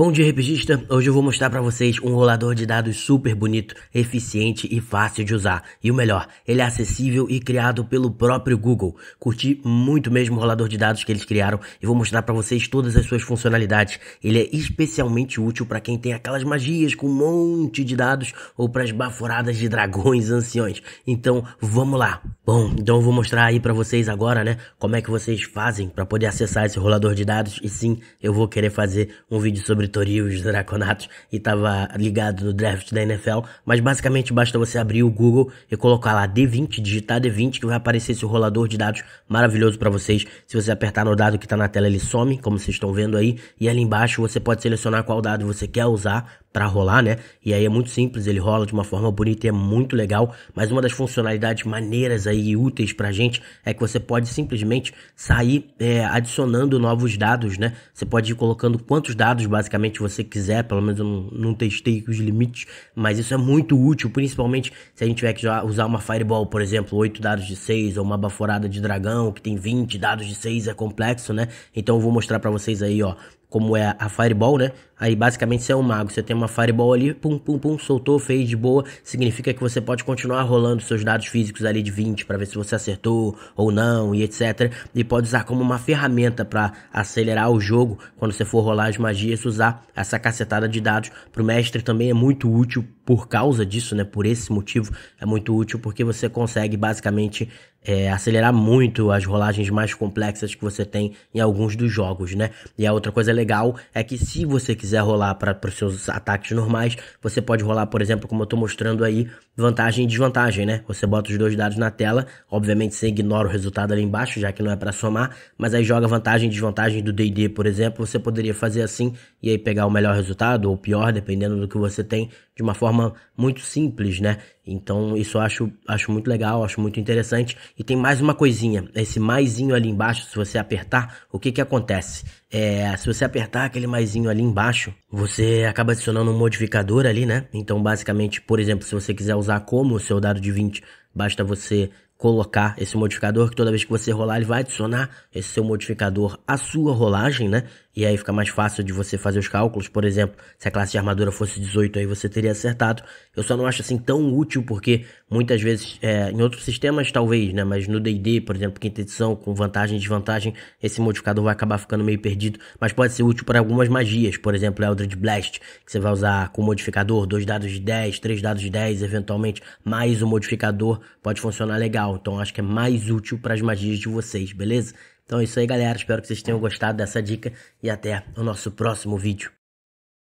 Bom dia, RPGista! Hoje eu vou mostrar para vocês um rolador de dados super bonito, eficiente e fácil de usar. E o melhor, ele é acessível e criado pelo próprio Google. Curti muito mesmo o rolador de dados que eles criaram e vou mostrar para vocês todas as suas funcionalidades. Ele é especialmente útil para quem tem aquelas magias com um monte de dados ou para as baforadas de dragões anciões. Então, vamos lá! Bom, então eu vou mostrar aí para vocês agora, né, como é que vocês fazem para poder acessar esse rolador de dados. E sim, eu vou querer fazer um vídeo sobre Vitoril e os Draconatos e estava ligado no draft da NFL, mas basicamente basta você abrir o Google e colocar lá D20, digitar D20 que vai aparecer esse rolador de dados maravilhoso para vocês. Se você apertar no dado que está na tela, ele some, como vocês estão vendo aí, e ali embaixo você pode selecionar qual dado você quer usar para rolar, né? E aí é muito simples, ele rola de uma forma bonita e é muito legal. Mas uma das funcionalidades maneiras aí úteis pra gente é que você pode simplesmente sair é, adicionando novos dados, né? Você pode ir colocando quantos dados basicamente você quiser, pelo menos eu não, não testei os limites, mas isso é muito útil, principalmente se a gente tiver que usar uma Fireball, por exemplo, 8 dados de 6, ou uma baforada de dragão que tem 20 dados de 6, é complexo, né? Então eu vou mostrar para vocês aí, ó, como é a Fireball, né? Aí basicamente você é um mago, você tem uma Fireball ali, pum, pum, pum, soltou, fez de boa, significa que você pode continuar rolando seus dados físicos ali de 20 para ver se você acertou ou não e etc. E pode usar como uma ferramenta para acelerar o jogo quando você for rolar as magias, usar essa cacetada de dados pro mestre também é muito útil por causa disso, né? Por esse motivo é muito útil porque você consegue basicamente é, acelerar muito as rolagens mais complexas que você tem em alguns dos jogos, né? E a outra coisa legal é que se você quiser rolar para os seus ataques normais, você pode rolar, por exemplo, como eu estou mostrando aí, vantagem e desvantagem, né? Você bota os dois dados na tela, obviamente você ignora o resultado ali embaixo, já que não é para somar, mas aí joga vantagem e desvantagem do D&D, por exemplo, você poderia fazer assim e aí pegar o melhor resultado ou pior, dependendo do que você tem, de uma forma muito simples, né? Então isso eu acho, acho muito legal, acho muito interessante. E tem mais uma coisinha, esse maisinho ali embaixo, se você apertar, o que que acontece? É, se você apertar aquele maisinho ali embaixo, você acaba adicionando um modificador ali, né? Então, basicamente, por exemplo, se você quiser usar como o seu dado de 20 Basta você colocar esse modificador que toda vez que você rolar ele vai adicionar esse seu modificador à sua rolagem, né? E aí fica mais fácil de você fazer os cálculos. Por exemplo, se a classe de armadura fosse 18 aí você teria acertado. Eu só não acho assim tão útil porque muitas vezes é, em outros sistemas talvez, né? Mas no D&D, por exemplo, quinta edição com vantagem e desvantagem, esse modificador vai acabar ficando meio perdido. Mas pode ser útil para algumas magias, por exemplo, Eldritch Blast, que você vai usar com modificador, dois dados de 10, três dados de 10, eventualmente mais o um modificador pode funcionar legal. Então acho que é mais útil para as magias de vocês, beleza? Então é isso aí, galera. Espero que vocês tenham gostado dessa dica e até o nosso próximo vídeo.